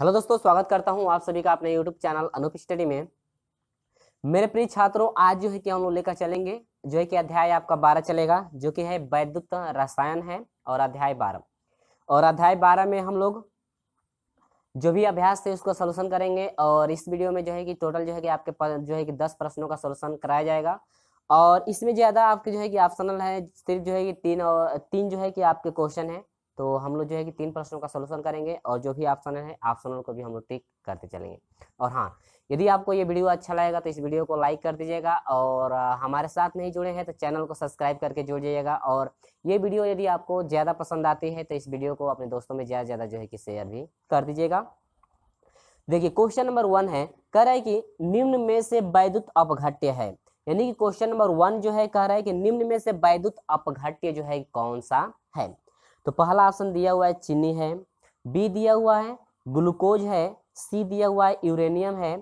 hello दोस्तों स्वागत करता हूं आप सभी का अपने यूट्यूब चैनल अनूप स्टडी में मेरे प्रिय छात्रों आज जो है कि हम लोग लेकर चलेंगे जो है कि अध्याय आपका बारह चलेगा जो कि है वैद्युत रसायन है और अध्याय बारह और अध्याय बारह में हम लोग जो भी अभ्यास थे उसका सोल्यूशन करेंगे और इस वीडियो में जो है कि टोटल जो है कि आपके जो है कि दस प्रश्नों का सोल्यूशन कराया जाएगा और इसमें ज़्यादा आपके जो है कि ऑप्शनल है सिर्फ जो है कि तीन और तीन जो है कि आपके क्वेश्चन है तो हम लोग जो है कि तीन प्रश्नों का सोल्यूशन करेंगे और जो भी ऑप्शन है ऑप्शनों को भी हम लोग टिक करते चलेंगे और हाँ यदि आपको ये वीडियो अच्छा लगेगा तो इस वीडियो को लाइक कर दीजिएगा और हमारे साथ नहीं जुड़े हैं तो चैनल को सब्सक्राइब करके जुड़ जाइएगा और ये वीडियो यदि आपको ज़्यादा पसंद आती है तो इस वीडियो को अपने दोस्तों में ज़्यादा ज़्यादा जो है कि शेयर भी कर दीजिएगा देखिए क्वेश्चन नंबर वन है कह रहा है कि निम्न में से वैद्युत अपघट्य है यानी कि क्वेश्चन नंबर वन जो है कह रहा है कि निम्न में से वैद्युत अपघट्य जो है कौन सा है तो पहला ऑप्शन दिया हुआ है चीनी है बी दिया हुआ है ग्लूकोज है सी दिया हुआ है यूरेनियम है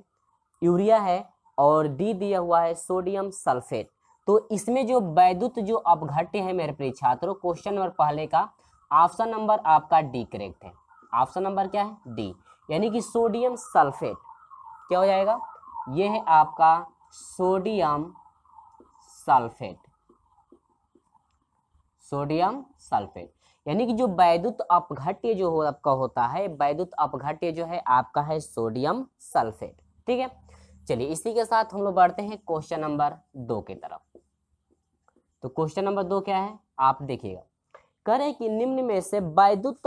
यूरिया है और डी दिया हुआ है सोडियम सल्फेट तो इसमें जो वैद्युत जो अपघट्य है मेरे प्रिय छात्रों क्वेश्चन नंबर पहले का ऑप्शन नंबर आपका डी करेक्ट है ऑप्शन नंबर क्या है डी यानी कि सोडियम सल्फेट क्या हो जाएगा यह है आपका सोडियम सल्फेट सोडियम सल्फेट यानी कि जो वैद्युत अपघट्य जो हो आपका होता है वैद्युत अपघट्य जो है आपका है सोडियम सल्फेट ठीक है चलिए इसी के साथ हम लोग बढ़ते हैं क्वेश्चन नंबर दो की तरफ तो क्वेश्चन नंबर दो क्या है आप देखिएगा करें कि निम्न में से वैद्युत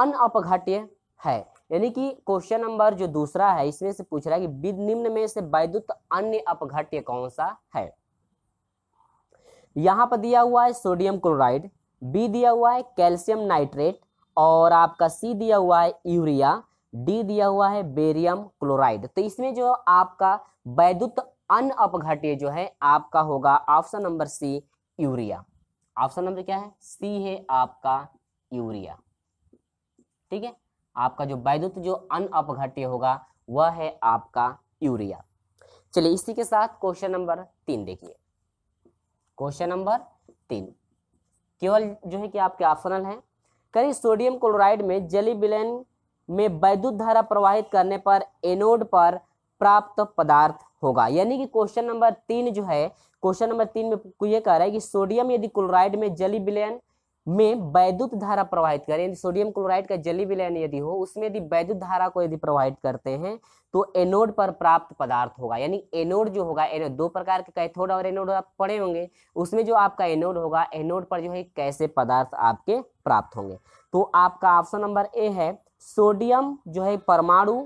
अन अपघट्य है यानी कि क्वेश्चन नंबर जो दूसरा है इसमें से पूछ रहा है कि निम्न में से वैद्युत अन्य अपघट्य कौन सा है यहां पर दिया हुआ है सोडियम क्लोराइड बी दिया हुआ है कैल्शियम नाइट्रेट और आपका सी दिया हुआ है यूरिया डी दिया हुआ है बेरियम क्लोराइड तो इसमें जो आपका वैद्युत अन अपघट्य जो है आपका होगा option number C urea option number क्या है सी है आपका यूरिया ठीक है आपका जो वैद्युत जो अन अपघट्य होगा वह है आपका यूरिया चलिए इसी के साथ क्वेश्चन नंबर तीन देखिए क्वेश्चन नंबर तीन केवल जो है कि आपके ऑप्शनल हैं कहीं सोडियम क्लोराइड में जली विलयन में वैद्युत धारा प्रवाहित करने पर एनोड पर प्राप्त पदार्थ होगा यानी कि क्वेश्चन नंबर तीन जो है क्वेश्चन नंबर तीन में ये कह रहा है कि सोडियम यदि क्लोराइड में जली विलयन में वैद्युत धारा प्रवाहित करें यदि सोडियम क्लोराइड का जली विलयन यदि हो उसमें यदि वैद्युत धारा को यदि प्रवाहित करते हैं तो एनोड पर प्राप्त पदार्थ होगा यानी एनोड जो होगा एनोड दो प्रकार के कैथोड और एनोड आप पड़े होंगे उसमें जो आपका एनोड होगा एनोड पर जो है कैसे पदार्थ आपके प्राप्त होंगे तो आपका ऑप्शन नंबर ए है सोडियम जो है परमाणु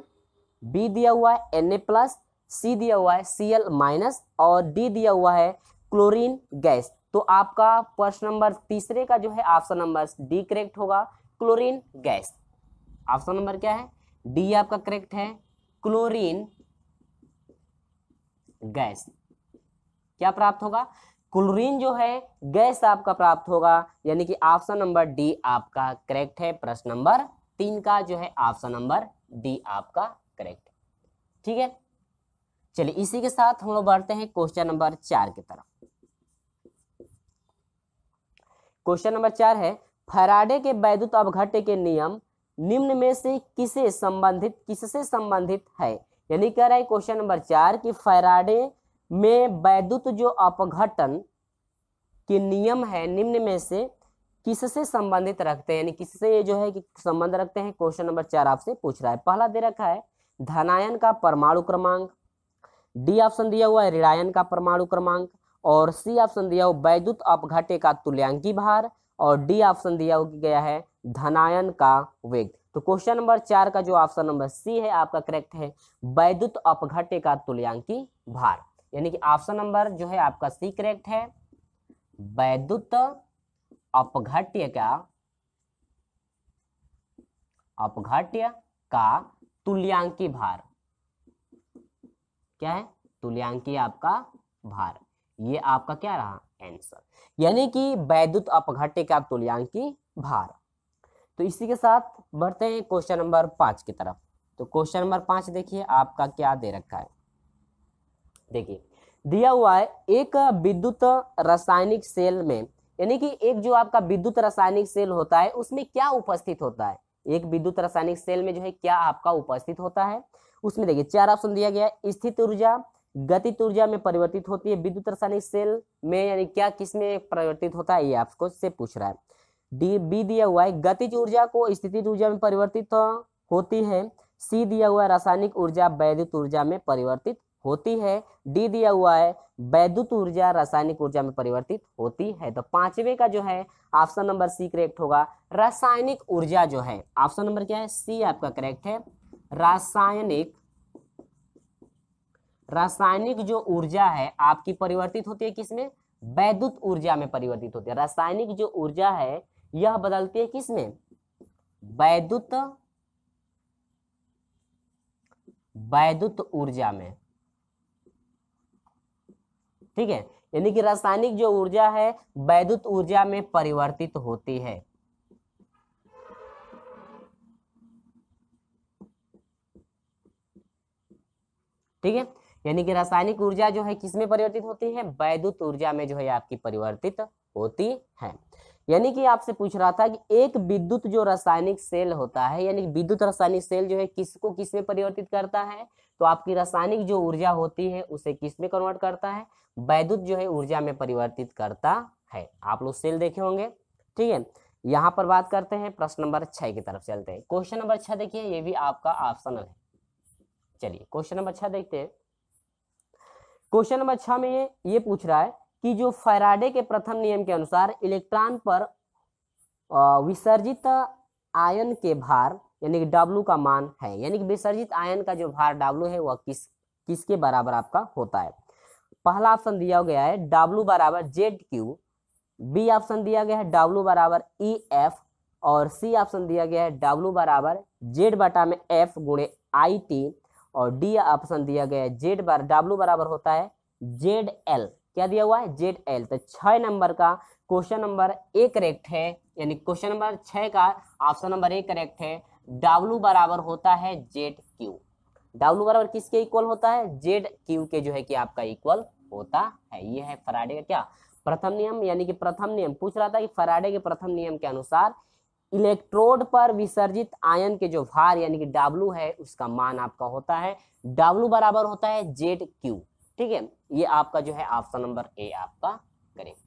बी दिया हुआ है एन ए प्लस सी दिया हुआ है सी एल माइनस और डी दिया हुआ है क्लोरीन गैस तो आपका प्रश्न नंबर तीसरे का जो है ऑप्शन नंबर डी करेक्ट होगा क्लोरीन गैस ऑप्शन नंबर क्या है डी आपका करेक्ट है क्लोरीन गैस क्या प्राप्त होगा क्लोरीन जो है गैस आपका प्राप्त होगा यानी कि ऑप्शन नंबर डी आपका करेक्ट है प्रश्न नंबर तीन का जो है ऑप्शन नंबर डी आपका करेक्ट ठीक है चलिए इसी के साथ हम लोग बढ़ते हैं क्वेश्चन नंबर चार की तरफ क्वेश्चन नंबर चार है फराडे के वैद्युत अवघट्य के नियम निम्न में से किसे संबंधित किससे संबंधित है यानी कह रहा है क्वेश्चन नंबर चार कि फैराडे में वैद्युत जो अपघटन के नियम है निम्न में से किससे संबंधित रखते हैं यानी किससे ये जो है कि संबंध रखते हैं क्वेश्चन नंबर चार आपसे पूछ रहा है पहला दे रखा है धनायन का परमाणु क्रमांक डी ऑप्शन दिया हुआ है ऋणायन का परमाणु क्रमांक और सी ऑप्शन दिया हो वैद्युत अपघाटे का तुल्यांकी भार और डी ऑप्शन दिया हो गया है धनायन का वेग तो क्वेश्चन नंबर चार का जो ऑप्शन नंबर सी है आपका करेक्ट है वैद्युत अपघाटे का तुल्यांकी भार यानी कि ऑप्शन नंबर जो है आपका सी करेक्ट है वैद्युत अपघाट्य का अपघाट्य का तुल्यांकी भार क्या है तुल्यांकी आपका भार ये आपका क्या रहा आंसर यानी कि वैद्युत अपघट्य का तुल्यांकी भार तो इसी के साथ बढ़ते हैं क्वेश्चन नंबर पांच की तरफ तो क्वेश्चन नंबर पांच देखिए आपका क्या दे रखा है देखिए दिया हुआ है एक विद्युत रासायनिक सेल में यानी कि एक जो आपका विद्युत रासायनिक सेल होता है उसमें क्या उपस्थित होता है एक विद्युत रासायनिक सेल में जो है क्या आपका उपस्थित होता है उसमें देखिए चार ऑप्शन दिया गया स्थित ऊर्जा गतित ऊर्जा में परिवर्तित होती है विद्युत रासायनिक सेल में यानी क्या किस में परिवर्तित होता है ये आपको से पूछ रहा है डी बी दिया हुआ है गतिज ऊर्जा को स्थिति ऊर्जा में परिवर्तित होती है सी दिया हुआ रासायनिक ऊर्जा वैद्युत ऊर्जा में परिवर्तित होती है डी दिया हुआ है वैद्युत ऊर्जा रासायनिक ऊर्जा में परिवर्तित होती है तो पांचवे का जो है ऑप्शन नंबर सी करेक्ट होगा रासायनिक ऊर्जा जो है ऑप्शन नंबर क्या है सी आपका करेक्ट है रासायनिक रासायनिक जो ऊर्जा है आपकी परिवर्तित होती है किसमें वैद्युत ऊर्जा में परिवर्तित होती है रासायनिक जो ऊर्जा है यह बदलती है किसमें वैद्युत वैद्युत ऊर्जा में ठीक है यानी कि रासायनिक जो ऊर्जा है वैद्युत ऊर्जा में परिवर्तित होती है ठीक है यानी कि रासायनिक ऊर्जा जो है किसमें परिवर्तित होती है वैद्युत ऊर्जा में जो है आपकी परिवर्तित होती है यानी कि आपसे पूछ रहा था कि एक विद्युत जो रासायनिक सेल होता है यानी विद्युत रासायनिक सेल जो है किसको किसमें परिवर्तित करता है तो आपकी रासायनिक जो ऊर्जा होती है उसे किसमें कन्वर्ट करता है वैद्युत जो है ऊर्जा में परिवर्तित करता है आप लोग सेल देखे होंगे ठीक है यहाँ पर बात करते हैं प्रश्न नंबर छह की तरफ चलते हैं क्वेश्चन नंबर छह देखिए ये भी आपका ऑप्शनल है चलिए क्वेश्चन नंबर छः देखते हैं क्वेश्चन नंबर छह में ये ये पूछ रहा है कि जो फैराडे के प्रथम नियम के अनुसार इलेक्ट्रॉन पर विसर्जित आयन के भार यानी कि डब्लू का मान है यानी कि विसर्जित आयन का जो भार डब्लू है वह किस किसके बराबर आपका होता है पहला ऑप्शन दिया गया है डब्लू बराबर जेड क्यू बी ऑप्शन दिया गया है डब्लू बराबर ई e एफ और सी ऑप्शन दिया गया है डब्लू बराबर जेड बटा में एफ गुणे आई टी और डी ऑप्शन दिया गया है जेड बार डब्ल्यू बराबर होता है जेड एल क्या दिया हुआ है जेड एल तो छः नंबर का क्वेश्चन नंबर ए करेक्ट है यानी क्वेश्चन नंबर छः का ऑप्शन नंबर ए करेक्ट है डब्ल्यू बराबर होता है जेड क्यू डब्ल्यू बराबर किसके इक्वल होता है जेड क्यू के जो है कि आपका इक्वल होता है ये है फराडे का क्या प्रथम नियम यानी कि प्रथम नियम पूछ रहा था कि फराडे के प्रथम नियम के अनुसार इलेक्ट्रोड पर विसर्जित आयन के जो भार यानी कि W है उसका मान आपका होता है W बराबर होता है जेड क्यू ठीक है ये आपका जो है ऑप्शन नंबर ए आपका करेक्ट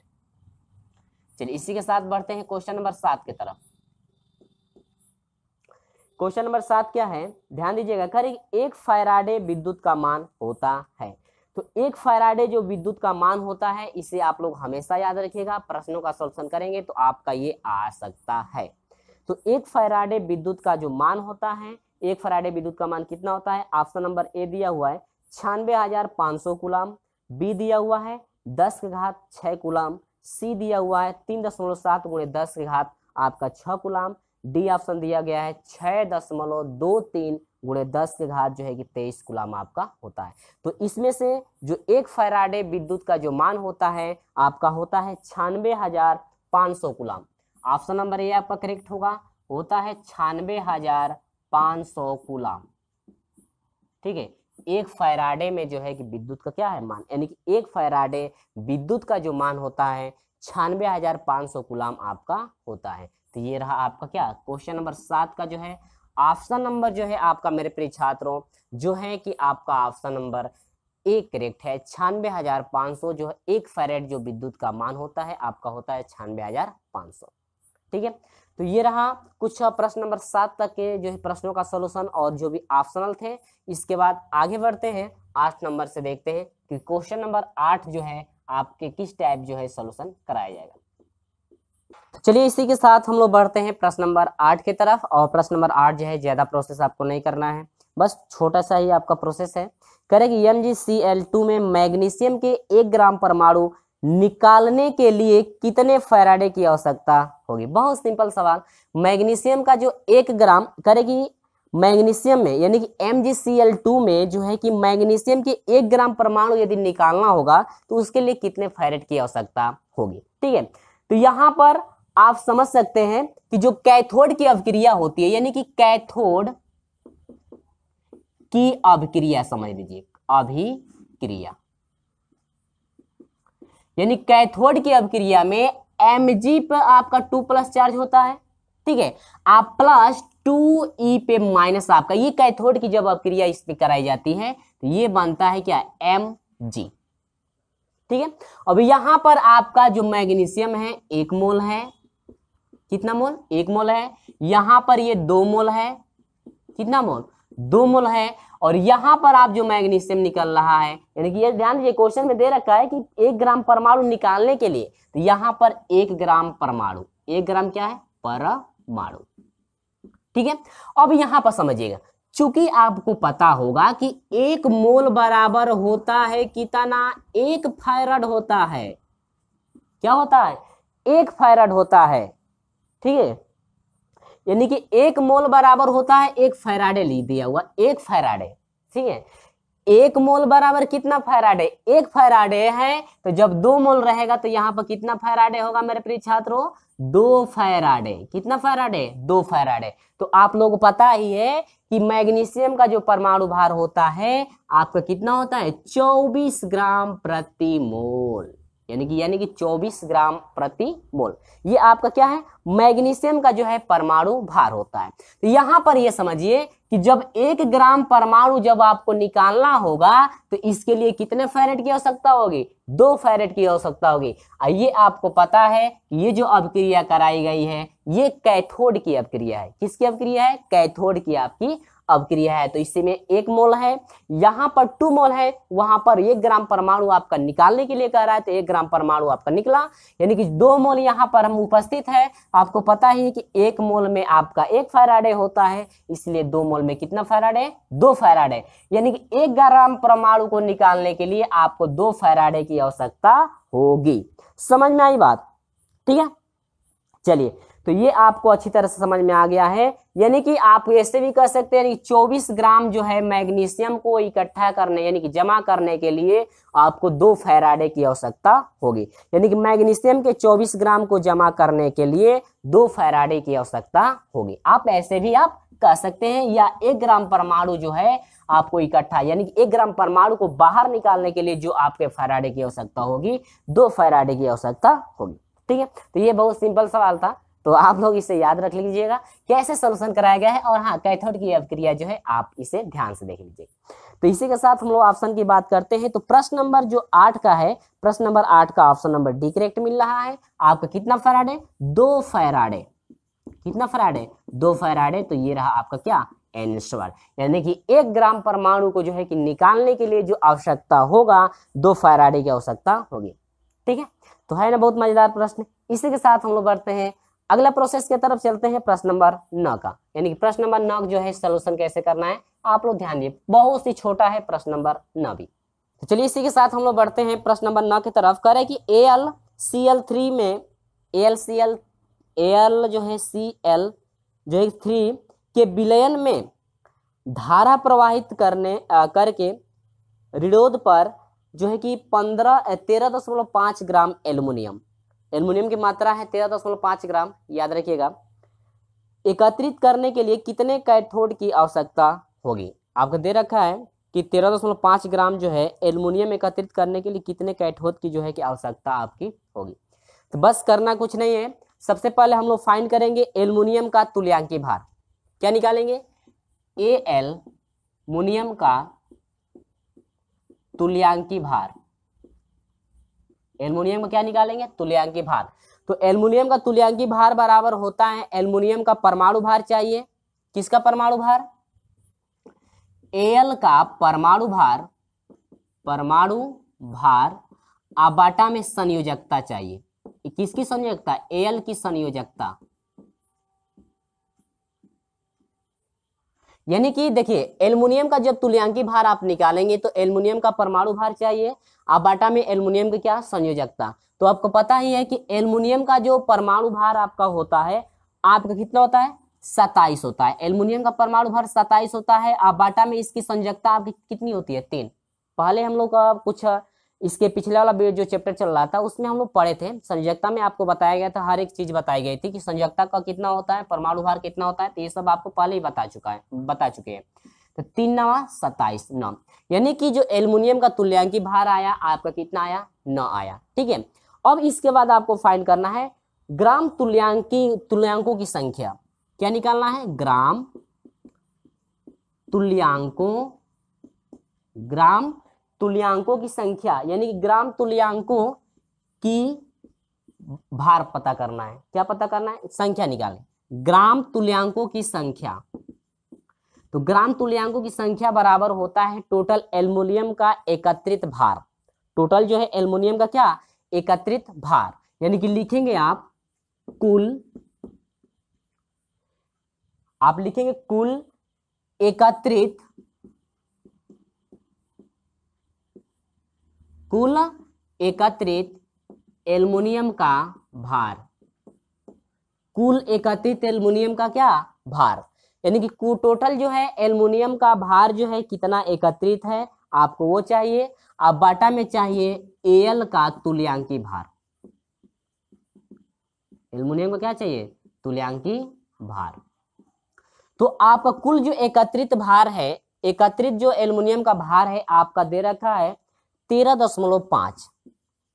चलिए इसी के साथ बढ़ते हैं क्वेश्चन नंबर सात की तरफ क्वेश्चन नंबर सात क्या है ध्यान दीजिएगा खरी एक फायराडे विद्युत का मान होता है तो एक फायराडे जो विद्युत का मान होता है इसे आप लोग हमेशा याद रखिएगा प्रश्नों का सोल्यूशन करेंगे तो आपका ये आ सकता है तो एक फैराडे विद्युत का जो मान होता है एक फराडे विद्युत का मान कितना होता है ऑप्शन नंबर ए दिया हुआ है छियानवे हजार पाँच सौ गुलाम बी दिया हुआ है दस के घात छह गुलाम सी दिया हुआ है तीन दशमलव सात गुणे दस के घात आपका छह गुलाम डी ऑप्शन दिया गया है छह दशमलव दो तीन गुणे दस के घात जो है कि तेईस गुलाम आपका होता है तो इसमें से जो एक फैराडे विद्युत का जो मान होता है आपका होता है छियानवे हजार पाँच सौ गुलाम ऑप्शन नंबर ए आपका करेक्ट होगा होता है छानबे हजार पाँच सौ कूलाम ठीक है एक फैराडे में जो है कि विद्युत का क्या है मान यानी कि एक फैराडे विद्युत का जो मान होता है छानवे हजार पाँच सौ गुलाम आपका होता है तो ये रहा आपका क्या क्वेश्चन नंबर सात का जो है ऑप्शन नंबर जो है आपका मेरे प्रिय छात्रों जो है कि आपका ऑप्शन नंबर एक करेक्ट है छानबे हजार पाँच सौ जो है एक फैरेड जो विद्युत का मान होता है आपका होता है छानबे हजार पाँच सौ ठीक है तो ये रहा कुछ प्रश्न नंबर सात तक के जो है प्रश्नों का सोल्यूशन और जो भी ऑप्शनल थे इसके बाद आगे बढ़ते हैं आठ नंबर से देखते हैं कि क्वेश्चन नंबर आठ जो है आपके किस टाइप जो है सोल्यूशन कराया जाएगा तो चलिए इसी के साथ हम लोग बढ़ते हैं प्रश्न नंबर आठ की तरफ और प्रश्न नंबर आठ जो है ज्यादा प्रोसेस आपको नहीं करना है बस छोटा सा ही आपका प्रोसेस है करें कि M G C L two में मैग्नीशियम के एक ग्राम परमाणु निकालने के लिए कितने फैराडे की आवश्यकता होगी बहुत सिंपल सवाल मैग्नीशियम का जो एक ग्राम करेगी मैग्नीशियम में यानी कि MgCl2 में जो है कि मैग्नीशियम के एक ग्राम परमाणु यदि निकालना होगा तो उसके लिए कितने फैरेट की आवश्यकता होगी ठीक है तो यहाँ पर आप समझ सकते हैं कि जो कैथोड की अभिक्रिया होती है यानी कि कैथोड की अभिक्रिया समझ लीजिए अभिक्रिया यानी कैथोड की अभिक्रिया में एम जी पर आपका टू प्लस चार्ज होता है ठीक है आप प्लस टू ई पे माइनस आपका ये कैथोड की जब क्रिया इसमें कराई जाती है तो ये बनता है क्या एम जी ठीक है अब यहां पर आपका जो मैग्नीशियम है एक मोल है कितना मोल एक मोल है यहां पर ये दो मोल है कितना मोल दो मोल है और यहाँ पर आप जो मैग्नीशियम निकल रहा है यानी कि ये ध्यान दीजिए क्वेश्चन में दे रखा है कि एक ग्राम परमाणु निकालने के लिए तो यहाँ पर एक ग्राम परमाणु एक ग्राम क्या है परमाणु ठीक है अब यहाँ पर समझिएगा चूंकि आपको पता होगा कि एक मोल बराबर होता है कितना एक फायरड होता है क्या होता है एक फायरड होता है ठीक है यानी कि एक मोल बराबर होता है एक फैराडे ली दिया हुआ एक फैराडे ठीक है एक मोल बराबर कितना फैराडे एक फैराडे है तो जब दो मोल रहेगा तो यहाँ पर कितना फैराडे होगा मेरे प्रिय छात्रों दो फैराडे कितना फैराडे दो फैराडे तो आप लोग को पता ही है कि मैग्नीशियम का जो परमाणु भार होता है आपका कितना होता है चौबीस ग्राम प्रति मोल यानी कि यानी कि 24 ग्राम प्रति मोल ये आपका क्या है मैग्नीशियम का जो है परमाणु भार होता है तो यहां पर ये समझिए कि जब एक ग्राम परमाणु जब आपको निकालना होगा तो इसके लिए कितने फैरेट की आवश्यकता होगी दो फैरेट की आवश्यकता होगी ये आपको पता है ये जो अभिक्रिया कराई गई है ये कैथोड की अभिक्रिया है किसकी अभिक्रिया है कैथोड की आपकी अवक्रिय है तो इससे में एक मोल है यहाँ पर टू मोल है वहां पर एक ग्राम परमाणु आपका निकालने के लिए कह रहा है तो एक ग्राम परमाणु आपका निकला यानी कि दो मोल यहाँ पर हम उपस्थित है आपको पता ही कि एक मोल में आपका एक फैराडे होता है इसलिए दो मोल में कितना फैराडे दो फैराडे यानी कि एक ग्राम परमाणु को निकालने के लिए आपको दो फैराडे की आवश्यकता होगी समझ में आई बात ठीक है चलिए तो ये आपको अच्छी तरह से समझ में आ गया है यानी कि आप ऐसे भी कह सकते हैं कि 24 ग्राम जो है मैग्नीशियम को इकट्ठा करने यानी कि जमा करने के लिए आपको दो फैराडे की आवश्यकता होगी यानी कि मैग्नीशियम के 24 ग्राम को जमा करने के लिए दो फैराडे की आवश्यकता होगी आप ऐसे भी आप कह सकते हैं या एक ग्राम परमाणु जो है आपको इकट्ठा यानी कि एक ग्राम परमाणु को बाहर निकालने के लिए जो आपके फैराडे की आवश्यकता होगी दो फैराडे की आवश्यकता होगी ठीक है तो ये बहुत सिंपल सवाल था तो आप लोग इसे याद रख लीजिएगा कैसे सोल्यूशन कराया गया है और हाँ कैथोड की अभिक्रिया जो है आप इसे ध्यान से देख लीजिए तो इसी के साथ हम लोग ऑप्शन की बात करते हैं तो प्रश्न नंबर जो आठ का है प्रश्न नंबर आठ का ऑप्शन नंबर डी करेक्ट मिल रहा है आपका कितना फराड है दो फैराडे है कितना फराड है दो फराड है तो ये रहा आपका क्या एनस्वर यानी कि एक ग्राम परमाणु को जो है कि निकालने के लिए जो आवश्यकता होगा दो फैराडे की आवश्यकता होगी ठीक है तो है ना बहुत मजेदार प्रश्न इसी के साथ हम लोग बढ़ते हैं अगला प्रोसेस की तरफ चलते हैं प्रश्न नंबर नौ का यानी कि प्रश्न नंबर नौ जो है सोल्यूशन कैसे करना है आप लोग ध्यान दिए बहुत सी छोटा है प्रश्न नंबर नौ भी तो चलिए इसी के साथ हम लोग बढ़ते हैं प्रश्न नंबर नौ की तरफ करें कि A L C L three में A L C L A L जो है सी एल जो है थ्री के विलयन में धारा प्रवाहित करने आ, करके रिडोद पर जो है कि पंद्रह तेरह दशमलव पाँच ग्राम एल्यूमिनियम एल्युमिनियम की मात्रा है तेरह दशमलव पाँच ग्राम याद रखिएगा एकत्रित करने के लिए कितने कैथोड की आवश्यकता होगी आपको दे रखा है कि तेरह दशमलव पाँच ग्राम जो है एल्युमिनियम एकत्रित करने के लिए कितने कैथोड की जो है कि आवश्यकता आपकी होगी तो बस करना कुछ नहीं है सबसे पहले हम लोग फाइन करेंगे एल्युमिनियम का तुल्यांकी भार क्या निकालेंगे ए एल मुनियम का तुल्यांकी भार एल्मोनियम का क्या निकालेंगे तुल्यांकी भार तो एल्मोनियम का तुल्यांकी भार बराबर होता है एल्मोनियम का परमाणु भार चाहिए किसका परमाणु भार एल का परमाणु भार परमाणु भार आबाटा में संयोजकता चाहिए किसकी संयोजकता एल की संयोजकता यानी कि देखिए एल्युमिनियम का जब तुल्यांकी भार आप निकालेंगे तो एल्युमिनियम का परमाणु भार चाहिए आप बाटा में एल्युमिनियम की क्या संयोजकता तो आपको पता ही है कि एल्युमिनियम का जो परमाणु भार आपका होता है आपका कितना होता है सताइस होता है एल्युमिनियम का परमाणु भार सताइस होता है आप बाटा में इसकी संयोजकता आपकी कितनी होती है तीन पहले हम लोग का कुछ इसके पिछले वाला जो चैप्टर चल रहा था उसमें हम लोग पढ़े थे संयोजकता में आपको बताया गया था हर एक चीज बताई गई थी कि संयोजकता का कितना होता है परमाणु भार कितना होता है तो ये सब आपको पहले ही बता चुका है बता चुके हैं तो तीन नवा सताइस नौ यानी कि जो एल्युमिनियम का तुल्यांकी भार आया आपका कितना आया न आया ठीक है अब इसके बाद आपको फाइन करना है ग्राम तुल्यांकी तुल्यांकों की संख्या क्या निकालना है ग्राम तुल्यांकों ग्राम तुल्यांकों की संख्या यानी कि ग्राम तुल्यांकों की भार पता करना है क्या पता करना है संख्या निकालें ग्राम तुल्यांकों की संख्या तो ग्राम तुल्यांकों की संख्या बराबर होता है टोटल एल्मोनियम का एकत्रित भार टोटल जो है एल्मोनियम का क्या एकत्रित भार यानी कि लिखेंगे आप कुल आप लिखेंगे कुल एकत्रित कुल एकत्रित एल्युमिनियम का भार कुल एकत्रित एल्युमिनियम का क्या भार यानी कि टोटल जो है एल्युमिनियम का भार जो है कितना एकत्रित है आपको वो चाहिए आप बाटा में चाहिए एल का तुल्यांकी भार एल्युमिनियम का क्या चाहिए तुल्यांकी भार तो आपका कुल जो एकत्रित भार है एकत्रित जो एल्युमिनियम का भार है आपका दे रखा है तेरह दशमलव पांच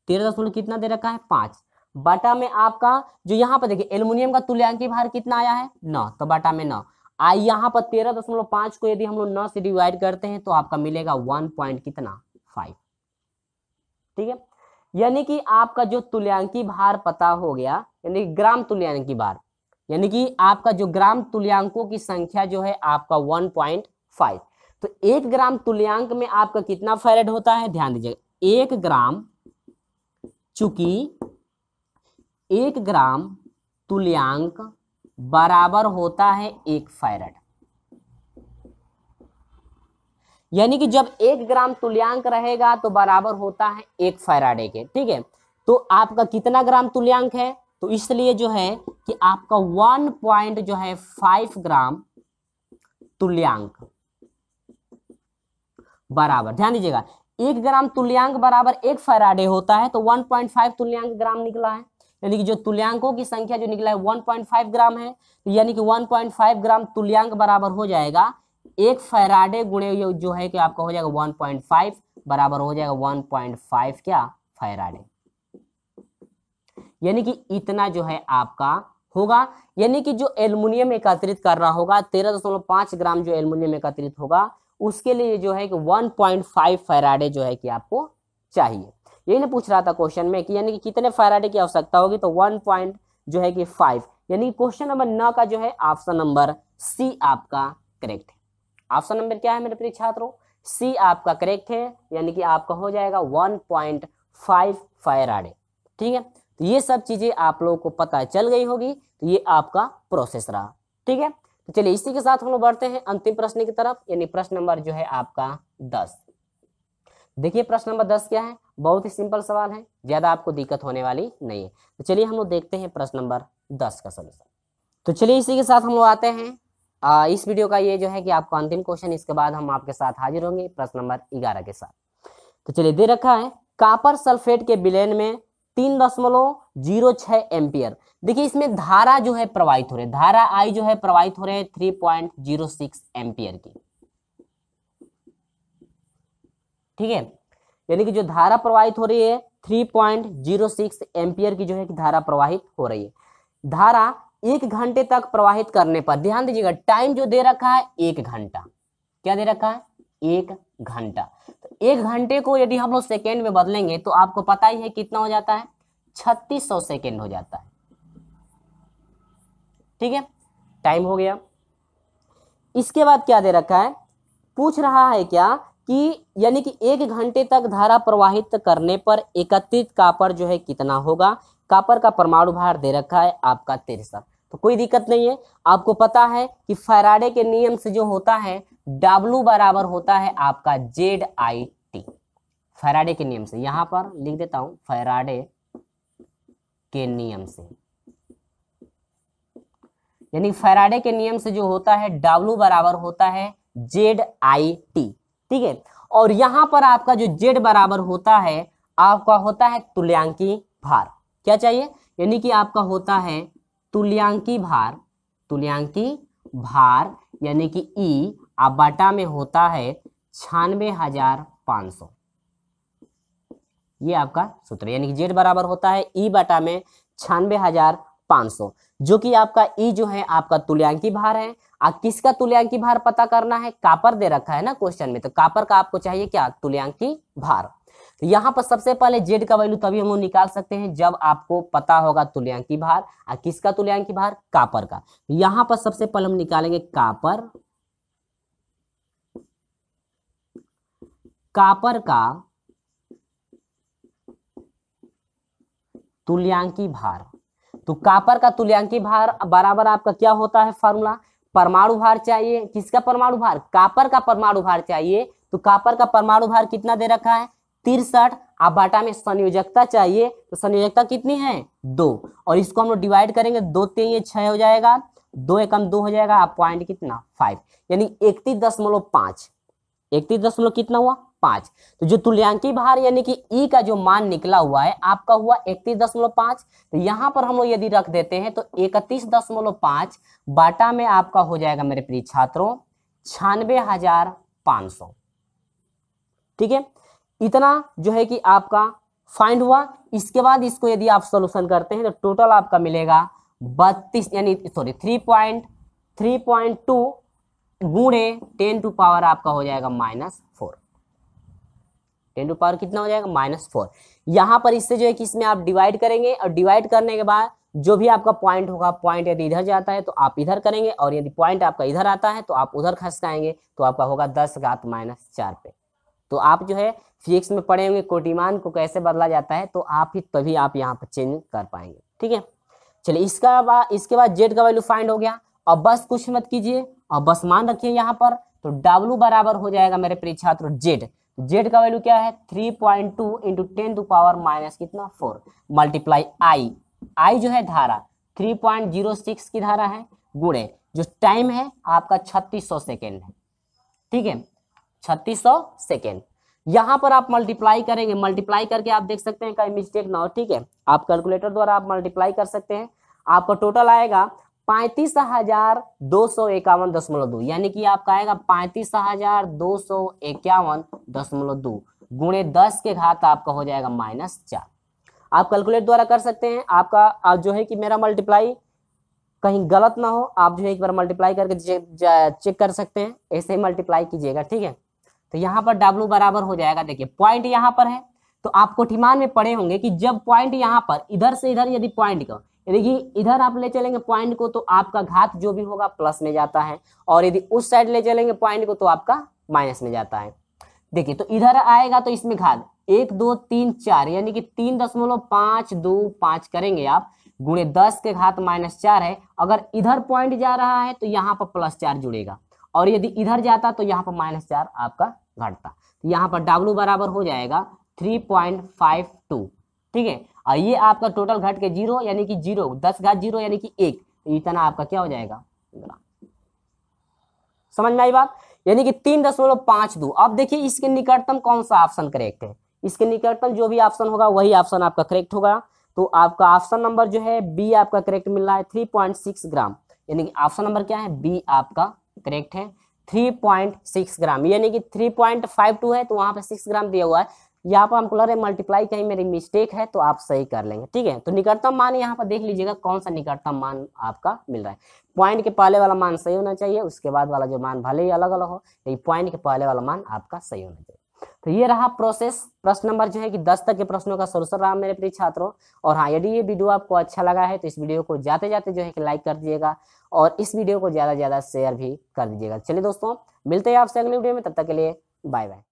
तेरह दशमलव कितना दे रखा है पांच बाटा में आपका जो यहाँ पर देखिए एल्यूमिनियम का तुल्यांकी भार कितना आया है नौ तो बाटा में नौ आई यहाँ पर तेरह दशमलव पांच को यदि हम लोग नौ से डिवाइड करते हैं तो आपका मिलेगा वन पॉइंट कितना फाइव ठीक है यानी कि आपका जो तुल्यांकी भार पता हो गया यानी ग्राम तुल्यांकी भार यानी कि आपका जो ग्राम तुल्यांकों की संख्या जो है आपका वन पॉइंट फाइव तो एक ग्राम तुल्यांक में आपका कितना फैरेड होता है ध्यान दीजिएगा एक ग्राम चूंकि एक ग्राम तुल्यांक बराबर होता है एक फैरेड यानी कि जब एक ग्राम तुल्यांक रहेगा तो बराबर होता है एक फैराडे के ठीक है तो आपका कितना ग्राम तुल्यांक है तो इसलिए जो है कि आपका वन पॉइंट जो है फाइव ग्राम तुल्यांक बराबर ध्यान दीजिएगा एक ग्राम तुल्यांक बराबर एक फराडे होता है तो 1.5 तुल्यांक ग्राम निकला है यानी कि जो तुल्यांकों की संख्या जो निकला है 1.5 ग्राम है तो यानी कि 1.5 ग्राम तुल्यांक बराबर हो जाएगा एक फैराडे गुणे जो है कि आपका हो जाएगा 1.5 बराबर हो जाएगा 1.5 क्या फैराडे यानी कि इतना जो है आपका होगा यानी कि जो एल्युमिनियम एकत्रित करना होगा 13.5 ग्राम जो एल्युमिनियम एकत्रित होगा उसके लिए जो है कि 1.5 फैराडे जो है कि आपको चाहिए यही ना पूछ रहा था क्वेश्चन में कि यानी कि कितने फैराडे की आवश्यकता होगी तो वन पॉइंट जो है कि फाइव यानी क्वेश्चन नंबर नौ का जो है ऑप्शन नंबर सी आपका करेक्ट है ऑप्शन नंबर क्या है मेरे प्रिय छात्रों सी आपका करेक्ट है यानी कि आपका हो जाएगा वन पॉइंट फाइव फैराडे ठीक है तो ये सब चीजें आप लोगों को पता चल गई होगी तो ये आपका प्रोसेस रहा ठीक है तो चलिए इसी के साथ हम लोग बढ़ते हैं अंतिम प्रश्न की तरफ यानी प्रश्न नंबर जो है आपका दस देखिए प्रश्न नंबर दस क्या है बहुत ही सिंपल सवाल है ज्यादा आपको दिक्कत होने वाली नहीं है तो चलिए हम लोग देखते हैं प्रश्न नंबर दस का सोल्यूशन तो चलिए इसी के साथ हम लोग आते हैं आ, इस वीडियो का ये जो है कि आपका अंतिम क्वेश्चन इसके बाद हम आपके साथ हाजिर होंगे प्रश्न नंबर ग्यारह के साथ तो चलिए दे रखा है कापर सल्फेट के बिलेन में तीन दशमलव जीरो छह एम्पियर देखिए इसमें धारा जो है प्रवाहित हो रही है धारा आई जो है प्रवाहित हो रही है three point zero six ampere की ठीक है यानी कि जो धारा प्रवाहित हो रही है three point zero six ampere की जो है कि धारा प्रवाहित हो रही है धारा एक घंटे तक प्रवाहित करने पर ध्यान दीजिएगा टाइम जो दे रखा है एक घंटा क्या दे रखा है एक घंटा एक घंटे को यदि हम लोग सेकेंड में बदलेंगे तो आपको पता ही है कितना हो जाता है छत्तीस सौ सेकेंड हो जाता है ठीक है टाइम हो गया इसके बाद क्या दे रखा है पूछ रहा है क्या कि यानी कि एक घंटे तक धारा प्रवाहित करने पर एकत्रित कापर जो है कितना होगा कापर का परमाणु भार दे रखा है आपका तिरसठ तो कोई दिक्कत नहीं है आपको पता है कि फराडे के नियम से जो होता है W बराबर होता है आपका जेड आई टी फैराडे के नियम से यहां पर लिख देता हूं फैराडे के नियम से यानी फैराडे के नियम से जो होता है W बराबर होता है जेड आई टी ठीक है और यहां पर आपका जो जेड बराबर होता है आपका होता है तुल्यांकी भार क्या चाहिए यानी कि आपका होता है तुल्यांकी भार तुल्यांकी भार यानी कि ई आबाटा में होता है छियानवे हजार पाँच सौ ये आपका सूत्र यानी कि जेड बराबर होता है ई बाटा में छियानवे हजार पाँच सौ जो कि आपका ई जो है आपका तुल्यांकी भार है आप किसका तुल्यांकी भार पता करना है कापर दे रखा है ना क्वेश्चन में तो कापर का आपको चाहिए क्या तुल्यांकी भार तो यहाँ पर सबसे पहले जेड का वैल्यू तभी हम लोग निकाल सकते हैं जब आपको पता होगा तुल्यांकी भार और किसका तुल्यांकी भार कापर का तो यहां पर सबसे पहले हम निकालेंगे कापर कापर का तुल्यांकी भार तो कापर का तुल्यांकी भार बराबर आपका क्या होता है फॉर्मूला परमाणु भार चाहिए किसका परमाणु भार कापर का परमाणु भार चाहिए तो कापर का परमाणु भार कितना दे रखा है तिरसठ आप बाटा में संयोजकता चाहिए तो संयोजकता कितनी है दो और इसको हम लोग डिवाइड करेंगे दो तीन ये छह हो जाएगा दो एकम दो हो जाएगा आप पॉइंट कितना फाइव यानी इकतीस दशमलव पांच इकतीस दशमलव कितना हुआ पांच तो जो तुल्यांकी भार यानी कि ई e का जो मान निकला हुआ है आपका हुआ इकतीस दशमलव पांच तो यहाँ पर हम लोग यदि रख देते हैं तो इकतीस दशमलव पांच बाटा में आपका हो जाएगा मेरे प्रिय छात्रों छियानवे हजार पांच सौ ठीक है इतना जो है कि आपका फाइंड हुआ इसके बाद इसको यदि आप सोल्यूशन करते हैं तो टोटल आपका मिलेगा बत्तीस यानी sorry three point three point two गुणे टेन टू पावर आपका हो जाएगा minus four ten to power कितना हो जाएगा माइनस फोर यहाँ पर इससे जो है कि इसमें आप डिवाइड करेंगे और डिवाइड करने के बाद जो भी आपका पॉइंट होगा पॉइंट यदि इधर जाता है तो आप इधर करेंगे और यदि पॉइंट आपका इधर आता है तो आप उधर खसकाएंगे तो आपका होगा दस घात माइनस चार पे तो आप जो है फिजिक्स में पढ़े होंगे कोटिमान को कैसे बदला जाता है तो आप ही तभी आप यहाँ पर चेंज कर पाएंगे ठीक है चलिए इसका बा, इसके बाद जेड का वैल्यू फाइंड हो गया अब बस कुछ मत कीजिए और बस मान रखिए यहाँ पर तो डब्लू बराबर हो जाएगा मेरे प्रिय छात्र जेड जेड का वैल्यू क्या है three point two into ten to power minus कितना फोर मल्टीप्लाई आई आई जो है धारा थ्री पॉइंट जीरो सिक्स की धारा है गुणे जो टाइम है आपका छत्तीस सौ सेकेंड है ठीक है छत्तीस सौ सेकेंड यहां पर आप मल्टीप्लाई करेंगे मल्टीप्लाई करके आप देख सकते हैं कहीं मिस्टेक ना हो ठीक है आप कैलकुलेटर द्वारा आप मल्टीप्लाई कर सकते हैं आपका टोटल आएगा पैंतीस हजार दो सौ इक्यावन दशमलव दो यानी कि आपका आएगा पैंतीस हजार दो सौ इक्यावन दशमलव दो गुणे दस के घात आपका हो जाएगा माइनस चार आप कैलकुलेट द्वारा कर सकते हैं आपका आप जो है कि मेरा मल्टीप्लाई कहीं गलत ना हो आप जो है एक बार मल्टीप्लाई करके चेक कर सकते हैं ऐसे ही मल्टीप्लाई कीजिएगा ठीक है तो यहाँ पर W बराबर हो जाएगा देखिए पॉइंट यहाँ पर है तो आप कोठीमान में पड़े होंगे कि जब पॉइंट यहाँ पर इधर से इधर यदि पॉइंट को यदि इधर आप ले चलेंगे पॉइंट को तो आपका घात जो भी होगा प्लस में जाता है और यदि उस साइड ले चलेंगे पॉइंट को तो आपका माइनस में जाता है देखिए तो इधर आएगा तो इसमें घात एक दो तीन चार यानी कि तीन दशमलव पांच दो पांच करेंगे आप गुणे दस के घात माइनस चार है अगर इधर पॉइंट जा रहा है तो यहाँ पर प्लस चार जुड़ेगा और यदि इधर जाता तो यहाँ पर माइनस चार आपका घटता तो यहाँ पर डब्ल्यू बराबर हो जाएगा 3.52 ठीक है और ये आपका टोटल घट के जीरो यानी कि जीरो दस घाट जीरो यानी कि एक तो इतना आपका क्या हो जाएगा समझ में आई बात यानी कि तीन दशमलव पांच दो अब देखिए इसके निकटतम कौन सा ऑप्शन करेक्ट है इसके निकटतम जो भी ऑप्शन होगा वही ऑप्शन आपका करेक्ट होगा तो आपका ऑप्शन नंबर जो है बी आपका करेक्ट मिल रहा है थ्री पॉइंट सिक्स ग्राम यानी कि ऑप्शन नंबर क्या है बी आपका करेक्ट है 3.6 ग्राम यानी कि 3.52 है तो वहां पे 6 ग्राम दिया हुआ है यहाँ पर हम रहा है मल्टीप्लाई कहीं मेरी मिस्टेक है तो आप सही कर लेंगे ठीक है तो निकटतम मान यहाँ पर देख लीजिएगा कौन सा निकटतम मान आपका मिल रहा है पॉइंट के पहले वाला मान सही होना चाहिए उसके बाद वाला जो मान भले ही अलग अलग हो लेकिन पॉइंट के पहले वाला मान आपका सही होना चाहिए तो ये रहा प्रोसेस प्रश्न नंबर जो है कि दस तक के प्रश्नों का सोलूशन रहा मेरे प्रिय छात्रों और हाँ यदि ये वीडियो आपको अच्छा लगा है तो इस वीडियो को जाते जाते जो है कि लाइक कर दीजिएगा और इस वीडियो को ज़्यादा से ज़्यादा शेयर भी कर दीजिएगा चलिए दोस्तों मिलते हैं आपसे अगले वीडियो में तब तक के लिए बाय बाय